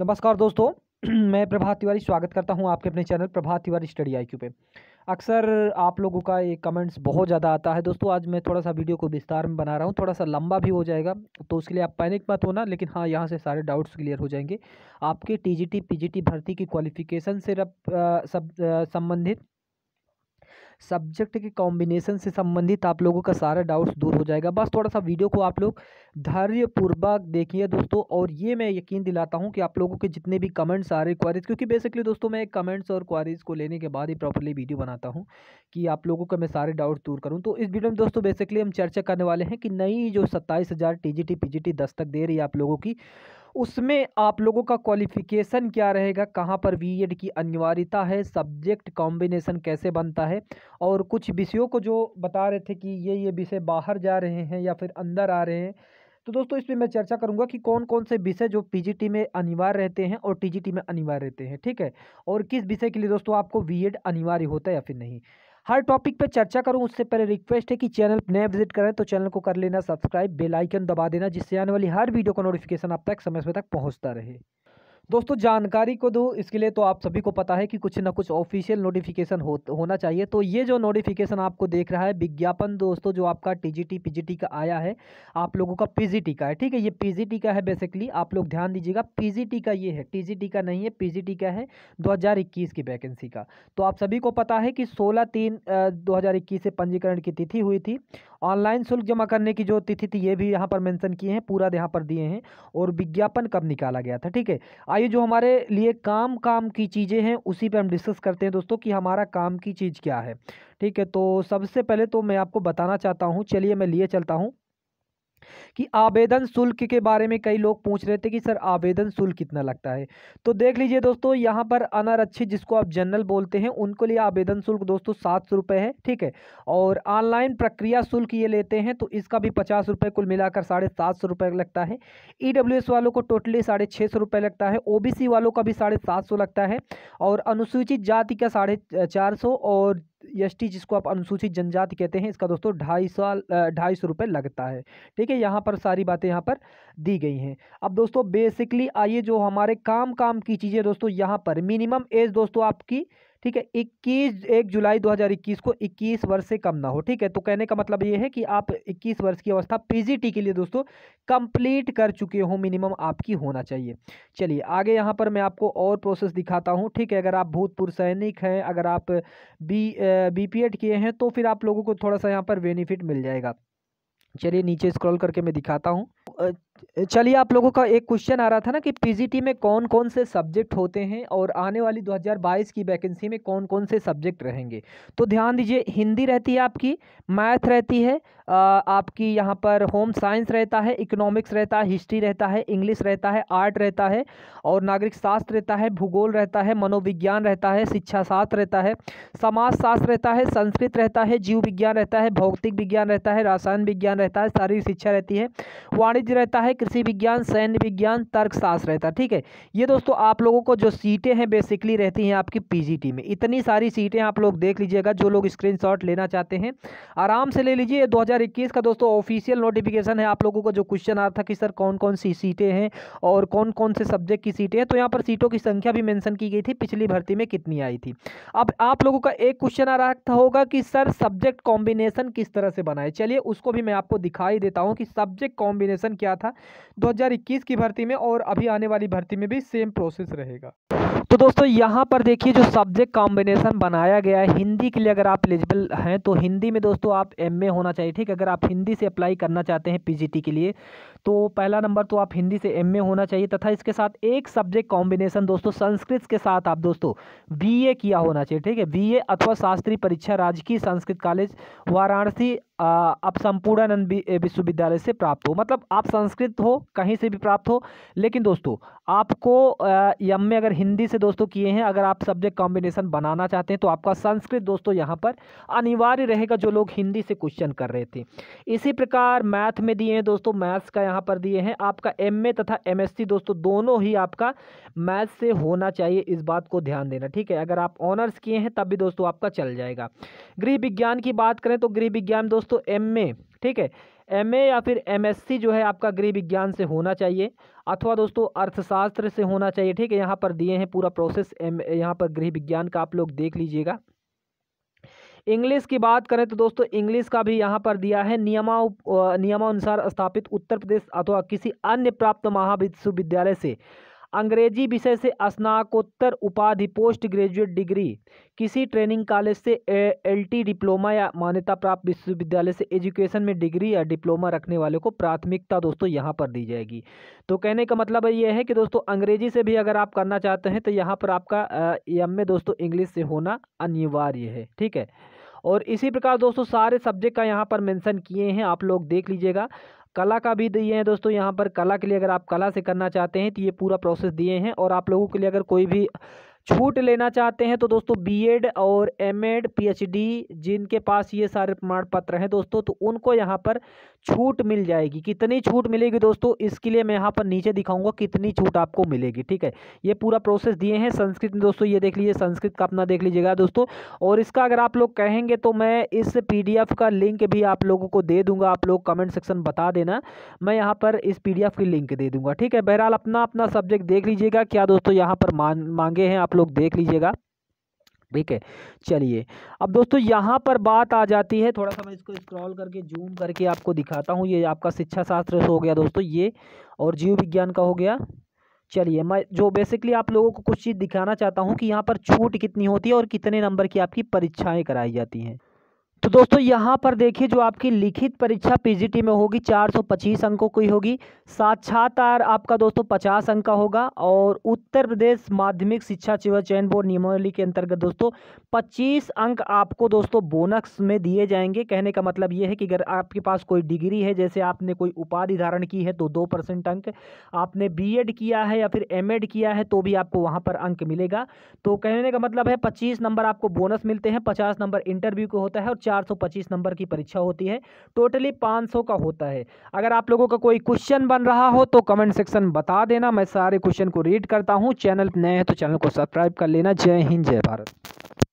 नमस्कार दोस्तों मैं प्रभात तिवारी स्वागत करता हूं आपके अपने channel Prabhat Tiwari study I पे अक्सर आप लोगों का ये कमेंट्स बहुत ज़्यादा आता है दोस्तों आज मैं थोड़ा सा वीडियो को विस्तार में बना रहा हूँ थोड़ा सा लंबा भी हो जाएगा तो उसके लिए आप पैनिक मत होना लेकिन हाँ यहाँ से सारे डाउट्स क्लियर हो जाएंगे आपके टी जी टी भर्ती की क्वालिफिकेशन से रब, सब संबंधित सब्जेक्ट के कॉम्बिनेशन से संबंधित आप लोगों का सारा डाउट्स दूर हो जाएगा बस थोड़ा सा वीडियो को आप लोग धैर्यपूर्वक देखिए दोस्तों और ये मैं यकीन दिलाता हूँ कि आप लोगों के जितने भी कमेंट्स आ रहे क्वारीज क्योंकि बेसिकली दोस्तों मैं कमेंट्स और क्वारीज को लेने के बाद ही प्रॉपरली वीडियो बनाता हूँ कि आप लोगों का मैं सारे डाउट्स दूर करूँ तो इस वीडियो में दोस्तों बेसिकली हम चर्चा करने वाले हैं कि नई जो सत्ताईस हज़ार टी जी टी दस्तक दे रही है आप लोगों की उसमें आप लोगों का क्वालिफिकेशन क्या रहेगा कहाँ पर एड की अनिवार्यता है सब्जेक्ट कॉम्बिनेशन कैसे बनता है और कुछ विषयों को जो बता रहे थे कि ये ये विषय बाहर जा रहे हैं या फिर अंदर आ रहे हैं तो दोस्तों इस पर मैं चर्चा करूंगा कि कौन कौन से विषय जो पीजीटी में अनिवार्य रहते हैं और टीजीटी में अनिवार्य रहते हैं ठीक है और किस विषय के लिए दोस्तों आपको बीएड अनिवार्य होता है या फिर नहीं हर टॉपिक पे चर्चा करूँ उससे पहले रिक्वेस्ट है कि चैनल नए विजिट करें तो चैनल को कर लेना सब्सक्राइब बेल आइकन दबा देना जिससे आने वाली हर वीडियो का नोटिफिकेशन आप तक समय समय तक पहुँचता रहे दोस्तों जानकारी को दो इसके लिए तो आप सभी को पता है कि कुछ ना कुछ ऑफिशियल नोटिफिकेशन हो होना चाहिए तो ये जो नोटिफिकेशन आपको देख रहा है विज्ञापन दोस्तों जो आपका टीजीटी पीजीटी का आया है आप लोगों का पीजीटी का है ठीक है ये पीजीटी का है बेसिकली आप लोग ध्यान दीजिएगा पीजीटी का ये है टीजीटी का नहीं है पीजीटी का है दो की वैकेंसी का तो आप सभी को पता है कि सोलह तीन दो से पंजीकरण की तिथि हुई थी ऑनलाइन शुल्क जमा करने की जो तिथि थी ये भी यहाँ पर मेंशन किए हैं पूरा यहाँ पर दिए हैं और विज्ञापन कब निकाला गया था ठीक है आइए जो हमारे लिए काम काम की चीज़ें हैं उसी पर हम डिस्कस करते हैं दोस्तों कि हमारा काम की चीज़ क्या है ठीक है तो सबसे पहले तो मैं आपको बताना चाहता हूँ चलिए मैं लिए चलता हूँ कि आवेदन शुल्क के बारे में कई लोग पूछ रहे थे कि सर आवेदन शुल्क कितना लगता है तो देख लीजिए दोस्तों यहाँ पर अनारक्षित जिसको आप जनरल बोलते हैं उनको लिए आवेदन शुल्क दोस्तों सात सौ रुपये है ठीक है और ऑनलाइन प्रक्रिया शुल्क ये लेते हैं तो इसका भी पचास रुपये कुल मिलाकर साढ़े सात सौ रुपये लगता है ई e वालों को टोटली साढ़े छः सौ रुपये लगता है ओ वालों का भी साढ़े सात सौ लगता है और अनुसूचित जाति का साढ़े चार सौ और एस टी जिसको आप अनुसूचित जनजाति कहते हैं इसका दोस्तों ढाई साल ढाई सौ रुपये लगता है ठीक है यहाँ पर सारी बातें यहाँ पर दी गई हैं अब दोस्तों बेसिकली आइए जो हमारे काम काम की चीज़ें दोस्तों यहाँ पर मिनिमम एज दोस्तों आपकी ठीक है इक्कीस एक जुलाई 2021 को 21 वर्ष से कम ना हो ठीक है तो कहने का मतलब ये है कि आप 21 वर्ष की अवस्था पीजीटी के लिए दोस्तों कंप्लीट कर चुके हो मिनिमम आपकी होना चाहिए चलिए आगे यहाँ पर मैं आपको और प्रोसेस दिखाता हूँ ठीक है अगर आप भूतपूर्व सैनिक हैं अगर आप बी बी किए हैं तो फिर आप लोगों को थोड़ा सा यहाँ पर बेनिफिट मिल जाएगा चलिए नीचे स्क्रॉल करके मैं दिखाता हूँ चलिए आप लोगों का एक क्वेश्चन आ रहा था ना कि पीजीटी में कौन कौन से सब्जेक्ट होते हैं और आने वाली 2022 की वैकेंसी में कौन कौन से सब्जेक्ट रहेंगे तो ध्यान दीजिए हिंदी रहती है आपकी मैथ रहती है आपकी यहाँ पर होम साइंस रहता है इकोनॉमिक्स रहता है हिस्ट्री रहता है इंग्लिश रहता है आर्ट रहता है और नागरिक शास्त्र रहता है भूगोल रहता है मनोविज्ञान रहता है शिक्षा शास्त्र रहता है समाज शास्त्र रहता है संस्कृत रहता है जीव विज्ञान रहता है भौतिक विज्ञान रहता है रासायन विज्ञान रहता है शारीरिक शिक्षा रहती है वाणिज्य नॉलेज रहता है कृषि विज्ञान सैन्य विज्ञान तर्कशास्त्र रहता है ठीक है ये दोस्तों आप लोगों को जो सीटें हैं बेसिकली रहती हैं आपकी पीजीटी में इतनी सारी सीटें आप लोग देख लीजिएगा जो लोग स्क्रीनशॉट लेना चाहते हैं आराम से ले लीजिए दो का दोस्तों ऑफिशियल नोटिफिकेशन है आप लोगों का जो क्वेश्चन आ था कि सर कौन कौन सी सीटें हैं और कौन कौन से सब्जेक्ट की सीटें हैं तो यहाँ पर सीटों की संख्या भी मैंसन की गई थी पिछली भर्ती में कितनी आई थी अब आप लोगों का एक क्वेश्चन आ रहा होगा कि सर सब्जेक्ट कॉम्बिनेशन किस तरह से बनाए चलिए उसको भी मैं आपको दिखाई देता हूँ कि सब्जेक्ट कॉम्बिनेशन किया था 2021 की भर्ती में और अभी आने वाली भर्ती में भी सेम प्रोसेस रहेगा तो दोस्तों यहाँ पर देखिए जो सब्जेक्ट कॉम्बिनेशन बनाया गया है हिंदी के लिए अगर आप एलिजिबल हैं तो हिंदी में दोस्तों आप एम होना चाहिए ठीक अगर आप हिंदी से अप्लाई करना चाहते हैं पीजीटी के लिए तो पहला नंबर तो आप हिंदी से एम होना चाहिए तथा इसके साथ एक सब्जेक्ट कॉम्बिनेशन दोस्तों संस्कृत के साथ आप दोस्तों बी किया होना चाहिए ठीक है बी अथवा शास्त्रीय परीक्षा राजकीय संस्कृत कॉलेज वाराणसी आप संपूर्णानंद विश्वविद्यालय से प्राप्त हो मतलब आप संस्कृत हो कहीं से भी प्राप्त हो लेकिन दोस्तों आपको एम अगर हिंदी से से दोस्तों किए हैं अगर आप सब्जेक्ट कॉम्बिनेशन बनाना चाहते हैं तो आपका संस्कृत दोस्तों यहाँ पर अनिवार्य रहेगा जो लोग हिंदी से क्वेश्चन कर रहे थे इसी प्रकार मैथ में दिए हैं दोस्तों मैथ्स का यहाँ पर दिए हैं आपका एम तथा एम दोस्तों दोनों ही आपका मैथ्स से होना चाहिए इस बात को ध्यान देना ठीक है अगर आप ऑनर्स किए हैं तब भी दोस्तों आपका चल जाएगा गृह विज्ञान की बात करें तो गृह विज्ञान दोस्तों एम ठीक है एम या फिर एम जो है आपका गृह विज्ञान से होना चाहिए अथवा दोस्तों अर्थशास्त्र से होना चाहिए ठीक है यहाँ पर दिए हैं पूरा प्रोसेस एम यहाँ पर गृह विज्ञान का आप लोग देख लीजिएगा इंग्लिश की बात करें तो दोस्तों इंग्लिश का भी यहाँ पर दिया है नियमा नियमानुसार स्थापित उत्तर प्रदेश अथवा किसी अन्य प्राप्त महाविश्वविद्यालय से अंग्रेजी विषय से स्नाकोत्तर उपाधि पोस्ट ग्रेजुएट डिग्री किसी ट्रेनिंग कॉलेज से एलटी डिप्लोमा या मान्यता प्राप्त विश्वविद्यालय से एजुकेशन में डिग्री या डिप्लोमा रखने वाले को प्राथमिकता दोस्तों यहाँ पर दी जाएगी तो कहने का मतलब ये है कि दोस्तों अंग्रेजी से भी अगर आप करना चाहते हैं तो यहाँ पर आपका एम में दोस्तों इंग्लिश से होना अनिवार्य है ठीक है और इसी प्रकार दोस्तों सारे सब्जेक्ट का यहाँ पर मेंशन किए हैं आप लोग देख लीजिएगा कला का भी दिए हैं दोस्तों यहाँ पर कला के लिए अगर आप कला से करना चाहते हैं तो ये पूरा प्रोसेस दिए हैं और आप लोगों के लिए अगर कोई भी छूट लेना चाहते हैं तो दोस्तों बीएड और एमएड पीएचडी जिनके पास ये सारे प्रमाण पत्र हैं दोस्तों तो उनको यहाँ पर छूट मिल जाएगी कितनी छूट मिलेगी दोस्तों इसके लिए मैं यहाँ पर नीचे दिखाऊंगा कितनी छूट आपको मिलेगी ठीक है ये पूरा प्रोसेस दिए हैं संस्कृत में दोस्तों ये देख लीजिए संस्कृत का अपना देख लीजिएगा दोस्तों और इसका अगर आप लोग कहेंगे तो मैं इस पी का लिंक भी आप लोगों को दे दूँगा आप लोग कमेंट सेक्शन बता देना मैं यहाँ पर इस पी की लिंक दे दूँगा ठीक है बहरहाल अपना अपना सब्जेक्ट देख लीजिएगा क्या दोस्तों यहाँ पर मांगे हैं आप लोग देख लीजिएगा ठीक है चलिए अब दोस्तों यहाँ पर बात आ जाती है थोड़ा सा मैं इसको स्क्रॉल करके जूम करके आपको दिखाता हूँ ये आपका शिक्षा शास्त्र हो गया दोस्तों ये और जीव विज्ञान का हो गया चलिए मैं जो बेसिकली आप लोगों को कुछ चीज़ दिखाना चाहता हूँ कि यहाँ पर छूट कितनी होती है और कितने नंबर की आपकी परीक्षाएँ कराई जाती हैं तो दोस्तों यहाँ पर देखिए जो आपकी लिखित परीक्षा पीजीटी में होगी 425 अंकों की होगी साक्षात्कार आपका दोस्तों 50 अंक का होगा और उत्तर प्रदेश माध्यमिक शिक्षा सेवा चयन बोर्ड नियमावली के अंतर्गत दोस्तों 25 अंक आपको दोस्तों बोनस में दिए जाएंगे कहने का मतलब ये है कि अगर आपके पास कोई डिग्री है जैसे आपने कोई उपाधि धारण की है तो दो परसेंट अंक आपने बी किया है या फिर एम किया है तो भी आपको वहाँ पर अंक मिलेगा तो कहने का मतलब है पच्चीस नंबर आपको बोनस मिलते हैं पचास नंबर इंटरव्यू को होता है और सौ पच्चीस नंबर की परीक्षा होती है टोटली सौ का होता है अगर आप लोगों का कोई क्वेश्चन बन रहा हो तो कमेंट सेक्शन बता देना मैं सारे क्वेश्चन को रीड करता हूँ चैनल नए हैं तो चैनल को सब्सक्राइब कर लेना जय हिंद जय भारत